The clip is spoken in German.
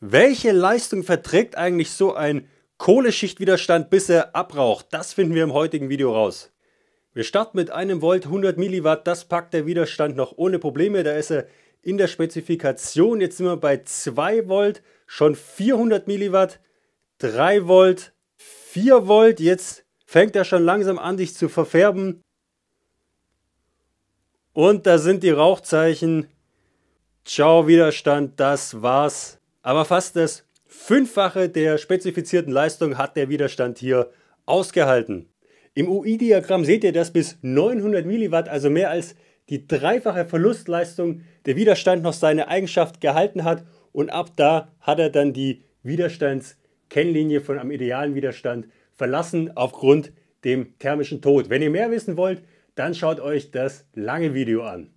Welche Leistung verträgt eigentlich so ein Kohleschichtwiderstand, bis er abraucht? Das finden wir im heutigen Video raus. Wir starten mit einem Volt 100 Milliwatt, das packt der Widerstand noch ohne Probleme, da ist er in der Spezifikation. Jetzt sind wir bei 2 Volt, schon 400 Milliwatt, 3 Volt, 4 Volt, jetzt fängt er schon langsam an sich zu verfärben. Und da sind die Rauchzeichen. Ciao Widerstand, das war's aber fast das Fünffache der spezifizierten Leistung hat der Widerstand hier ausgehalten. Im UI-Diagramm seht ihr, dass bis 900 Milliwatt, also mehr als die dreifache Verlustleistung, der Widerstand noch seine Eigenschaft gehalten hat und ab da hat er dann die Widerstandskennlinie von einem idealen Widerstand verlassen aufgrund dem thermischen Tod. Wenn ihr mehr wissen wollt, dann schaut euch das lange Video an.